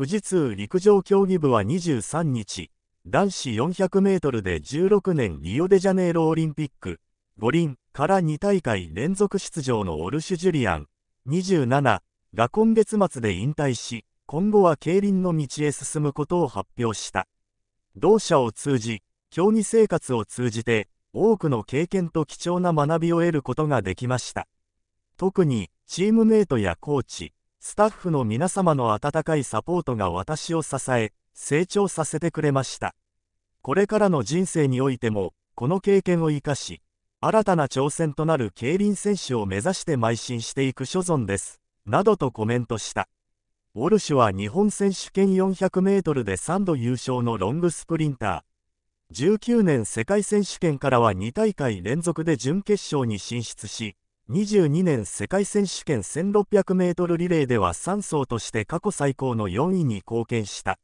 富士通陸上競技部は23日、男子400メートルで16年リオデジャネイロオリンピック、五輪から2大会連続出場のオルシュ・ジュリアン、27が今月末で引退し、今後は競輪の道へ進むことを発表した。同社を通じ、競技生活を通じて、多くの経験と貴重な学びを得ることができました。特に、チームメイトやコーチ、スタッフの皆様の温かいサポートが私を支え、成長させてくれました。これからの人生においても、この経験を生かし、新たな挑戦となる競輪選手を目指して邁進していく所存です、などとコメントした。ウォルシュは日本選手権4 0 0ルで3度優勝のロングスプリンター。19年世界選手権からは2大会連続で準決勝に進出し、2 2 2年世界選手権 1600m リレーでは3走として過去最高の4位に貢献した。